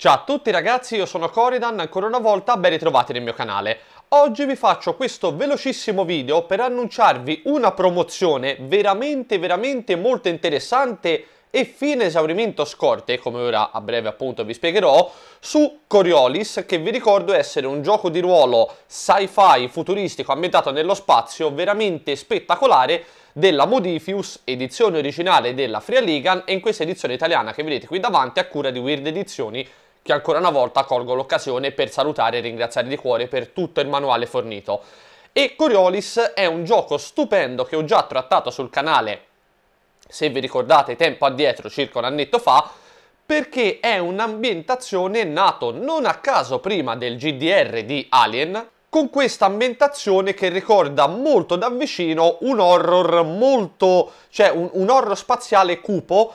Ciao a tutti ragazzi, io sono Coridan, ancora una volta ben ritrovati nel mio canale. Oggi vi faccio questo velocissimo video per annunciarvi una promozione veramente veramente molto interessante e fine esaurimento scorte, come ora a breve appunto vi spiegherò, su Coriolis, che vi ricordo essere un gioco di ruolo sci-fi futuristico ambientato nello spazio veramente spettacolare della Modifius, edizione originale della Free Ligan e in questa edizione italiana che vedete qui davanti a cura di Weird Edizioni che ancora una volta colgo l'occasione per salutare e ringraziare di cuore per tutto il manuale fornito. E Coriolis è un gioco stupendo che ho già trattato sul canale, se vi ricordate, tempo addietro, circa un annetto fa, perché è un'ambientazione nato non a caso prima del GDR di Alien, con questa ambientazione che ricorda molto da vicino un horror molto, cioè un, un horror spaziale cupo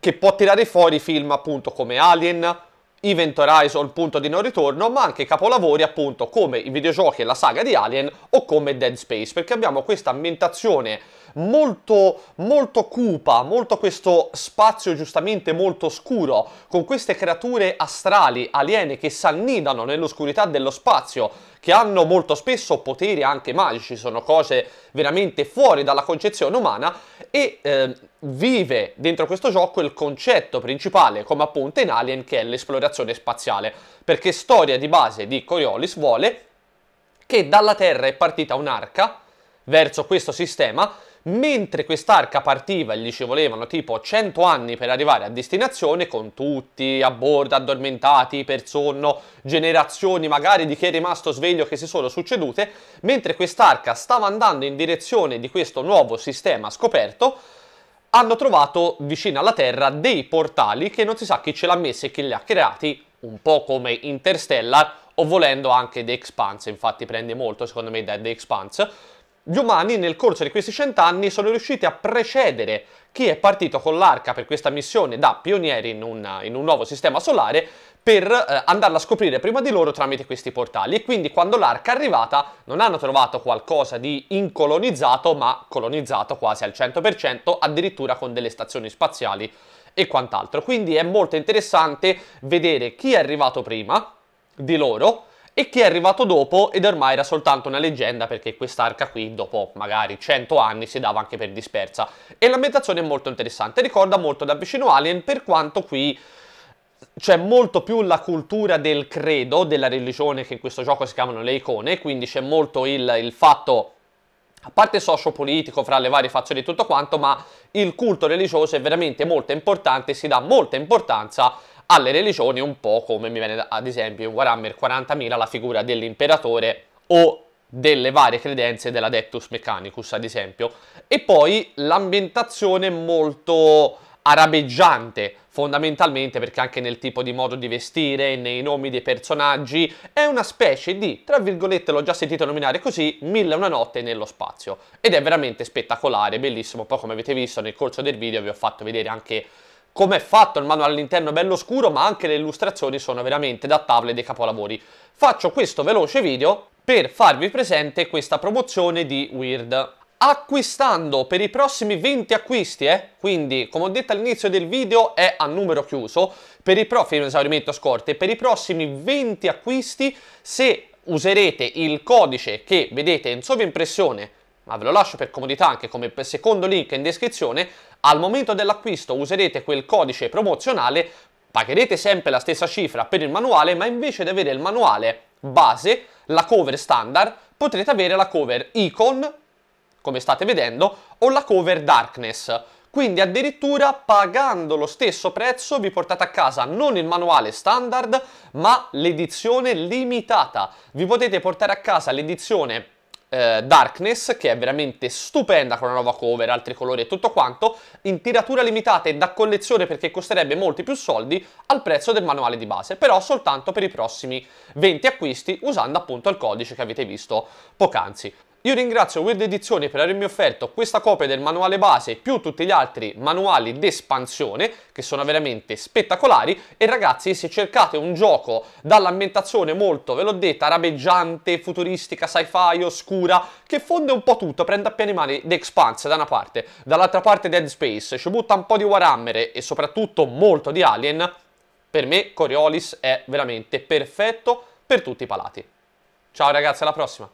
che può tirare fuori film appunto come Alien, Event Horizon punto di non ritorno, ma anche capolavori appunto come i videogiochi e la saga di Alien o come Dead Space, perché abbiamo questa ambientazione molto, molto cupa, molto questo spazio giustamente molto scuro, con queste creature astrali, aliene che s'annidano nell'oscurità dello spazio, che hanno molto spesso poteri anche magici, sono cose veramente fuori dalla concezione umana e eh, vive dentro questo gioco il concetto principale, come appunto in Alien, che è l'esplorazione spaziale, perché storia di base di Coriolis vuole che dalla Terra è partita un'arca verso questo sistema mentre quest'arca partiva e gli ci volevano tipo 100 anni per arrivare a destinazione con tutti a bordo, addormentati, per sonno, generazioni magari di chi è rimasto sveglio che si sono succedute, mentre quest'arca stava andando in direzione di questo nuovo sistema scoperto, hanno trovato vicino alla Terra dei portali che non si sa chi ce l'ha messo e chi li ha creati, un po' come Interstellar o volendo anche The Expanse, infatti prende molto secondo me da The Expanse, gli umani nel corso di questi cent'anni sono riusciti a precedere chi è partito con l'arca per questa missione da pionieri in un, in un nuovo sistema solare per eh, andarla a scoprire prima di loro tramite questi portali e quindi quando l'arca è arrivata non hanno trovato qualcosa di incolonizzato ma colonizzato quasi al 100% addirittura con delle stazioni spaziali e quant'altro quindi è molto interessante vedere chi è arrivato prima di loro e chi è arrivato dopo ed ormai era soltanto una leggenda perché quest'arca qui dopo magari 100 anni si dava anche per dispersa e l'ambientazione è molto interessante, ricorda molto da vicino Alien per quanto qui c'è molto più la cultura del credo, della religione che in questo gioco si chiamano le icone, quindi c'è molto il, il fatto a parte socio-politico fra le varie fazioni e tutto quanto, ma il culto religioso è veramente molto importante, si dà molta importanza alle religioni, un po' come mi viene ad esempio in Warhammer 40.000 la figura dell'imperatore o delle varie credenze dell'Adeptus Mechanicus, ad esempio. E poi l'ambientazione molto arabeggiante, fondamentalmente perché anche nel tipo di modo di vestire, nei nomi dei personaggi, è una specie di, tra virgolette l'ho già sentito nominare così, Mille una notte nello spazio. Ed è veramente spettacolare, bellissimo, poi come avete visto nel corso del video vi ho fatto vedere anche come è fatto il manuale all'interno bello scuro, ma anche le illustrazioni sono veramente da tavole dei capolavori. Faccio questo veloce video per farvi presente questa promozione di Weird. Acquistando per i prossimi 20 acquisti, eh? quindi come ho detto all'inizio del video è a numero chiuso, per i prossimi scorte, per i prossimi 20 acquisti se userete il codice che vedete in sovraimpressione, ma ve lo lascio per comodità anche come secondo link in descrizione, al momento dell'acquisto userete quel codice promozionale, pagherete sempre la stessa cifra per il manuale, ma invece di avere il manuale base, la cover standard, potrete avere la cover icon, come state vedendo, o la cover darkness. Quindi addirittura pagando lo stesso prezzo vi portate a casa non il manuale standard, ma l'edizione limitata. Vi potete portare a casa l'edizione eh, Darkness, che è veramente stupenda con una nuova cover, altri colori e tutto quanto, in tiratura limitata e da collezione perché costerebbe molti più soldi al prezzo del manuale di base, però soltanto per i prossimi 20 acquisti usando appunto il codice che avete visto poc'anzi. Io ringrazio Weird Edizioni per avermi offerto questa copia del manuale base più tutti gli altri manuali d'espansione che sono veramente spettacolari e ragazzi se cercate un gioco dall'ambientazione molto, ve l'ho detta, arabeggiante, futuristica, sci-fi, oscura che fonde un po' tutto, prende a piene mani The Expanse da una parte, dall'altra parte Dead Space, ci butta un po' di Warhammer e soprattutto molto di Alien, per me Coriolis è veramente perfetto per tutti i palati. Ciao ragazzi, alla prossima!